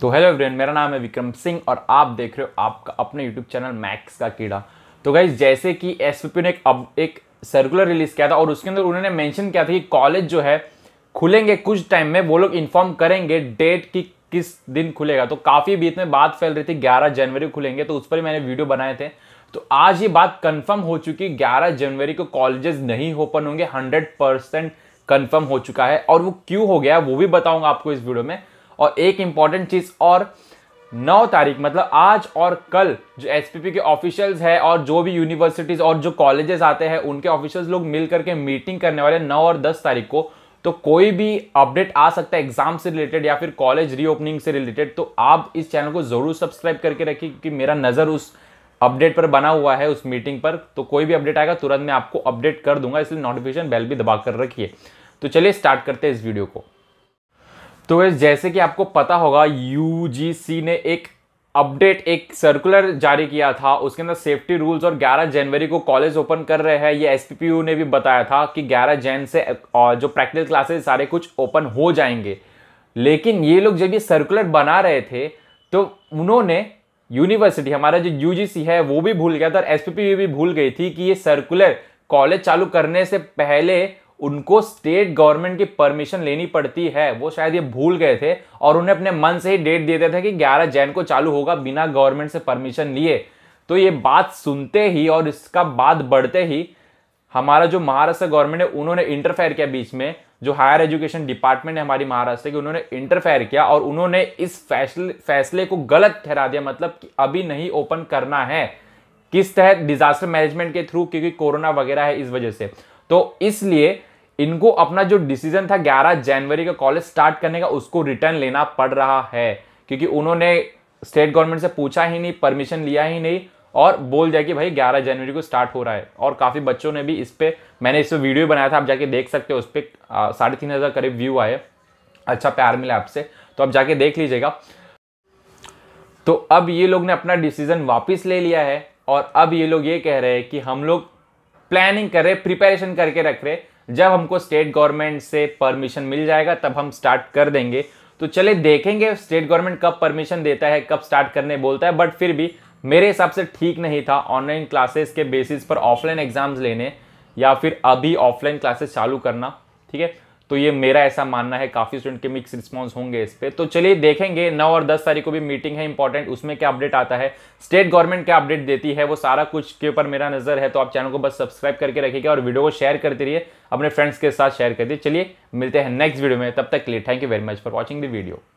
तो hello everyone मेरा नाम है विक्रम सिंह और आप देख रहे हो आपका अपने यूट्यूब चैनल मैक्स का कीड़ा तो गाइज जैसे कि एस ने एक अब एक सर्कुलर रिलीज किया था और उसके अंदर उन्होंने मेंशन किया था कि कॉलेज जो है खुलेंगे कुछ टाइम में वो लोग इन्फॉर्म करेंगे डेट की किस दिन खुलेगा तो काफ़ी बीच में बात फैल रही थी 11 जनवरी खुलेंगे तो उस पर मैंने वीडियो बनाए थे तो आज ये बात कंफर्म हो चुकी 11 जनवरी को कॉलेजेस नहीं ओपन होंगे 100 परसेंट कन्फर्म हो चुका है और वो क्यों हो गया वो भी बताऊंगा आपको इस वीडियो में और एक इम्पॉर्टेंट चीज़ और नौ तारीख मतलब आज और कल जो एस के ऑफिशियल्स है और जो भी यूनिवर्सिटीज़ और जो कॉलेजेस आते हैं उनके ऑफिशियल्स लोग मिल करके मीटिंग करने वाले नौ और दस तारीख को तो कोई भी अपडेट आ सकता है एग्जाम से रिलेटेड या फिर कॉलेज रीओपनिंग से रिलेटेड तो आप इस चैनल को ज़रूर सब्सक्राइब करके रखिए क्योंकि मेरा नज़र उस अपडेट पर बना हुआ है उस मीटिंग पर तो कोई भी अपडेट आएगा तुरंत मैं आपको अपडेट कर दूंगा इसलिए नोटिफिकेशन बेल भी दबा कर रखिए तो चलिए स्टार्ट करते हैं इस वीडियो को तो जैसे कि आपको पता होगा यू ने एक अपडेट एक सर्कुलर जारी किया था उसके अंदर सेफ्टी रूल्स और 11 जनवरी को कॉलेज ओपन कर रहे हैं ये एस ने भी बताया था कि 11 जैन से जो प्रैक्टिकल क्लासेस सारे कुछ ओपन हो जाएंगे लेकिन ये लोग जब ये सर्कुलर बना रहे थे तो उन्होंने यूनिवर्सिटी हमारा जो यू है वो भी भूल गया था और एस भी भूल गई थी कि ये सर्कुलर कॉलेज चालू करने से पहले उनको स्टेट गवर्नमेंट की परमिशन लेनी पड़ती है वो शायद ये भूल गए थे और उन्हें अपने मन से ही डेट दे देते थे कि 11 जैन को चालू होगा बिना गवर्नमेंट से परमिशन लिए तो ये बात सुनते ही और इसका बात बढ़ते ही हमारा जो महाराष्ट्र गवर्नमेंट है उन्होंने इंटरफेयर किया बीच में जो हायर एजुकेशन डिपार्टमेंट है हमारी महाराष्ट्र की उन्होंने इंटरफेयर किया और उन्होंने इस फैसले फैसले को गलत ठहरा दिया मतलब कि अभी नहीं ओपन करना है किस तहत डिजास्टर मैनेजमेंट के थ्रू क्योंकि कोरोना वगैरह है इस वजह से तो इसलिए इनको अपना जो डिसीजन था 11 जनवरी का कॉलेज स्टार्ट करने का उसको रिटर्न लेना पड़ रहा है क्योंकि उन्होंने स्टेट गवर्नमेंट से पूछा ही नहीं परमिशन लिया ही नहीं और बोल दिया कि भाई 11 जनवरी को स्टार्ट हो रहा है और काफ़ी बच्चों ने भी इस पर मैंने इस पर वीडियो बनाया था आप जाके देख सकते हो उस पर साढ़े तीन हज़ार करीब व्यू आए अच्छा प्यार मिला आपसे तो आप जाके देख लीजिएगा तो अब ये लोग ने अपना डिसीजन वापस ले लिया है और अब ये लोग ये कह रहे हैं कि हम लोग प्लानिंग कर रहे प्रिपेरेशन करके रख रहे जब हमको स्टेट गवर्नमेंट से परमिशन मिल जाएगा तब हम स्टार्ट कर देंगे तो चले देखेंगे स्टेट गवर्नमेंट कब परमिशन देता है कब स्टार्ट करने बोलता है बट फिर भी मेरे हिसाब से ठीक नहीं था ऑनलाइन क्लासेस के बेसिस पर ऑफलाइन एग्जाम्स लेने या फिर अभी ऑफलाइन क्लासेस चालू करना ठीक है तो ये मेरा ऐसा मानना है काफ़ी स्टूडेंट के मिक्स रिस्पॉन्स होंगे इस पर तो चलिए देखेंगे नौ और दस तारीख को भी मीटिंग है इंपॉर्टेंट उसमें क्या अपडेट आता है स्टेट गवर्नमेंट क्या अपडेट देती है वो सारा कुछ के ऊपर मेरा नज़र है तो आप चैनल को बस सब्सक्राइब करके रखिएगा और वीडियो को शेयर करते रहिए अपने फ्रेंड्स के साथ शेयर कर दिए चलिए मिलते हैं नेक्स्ट वीडियो में तब तक के लिए thank you very much for watching दीडियो वीडियो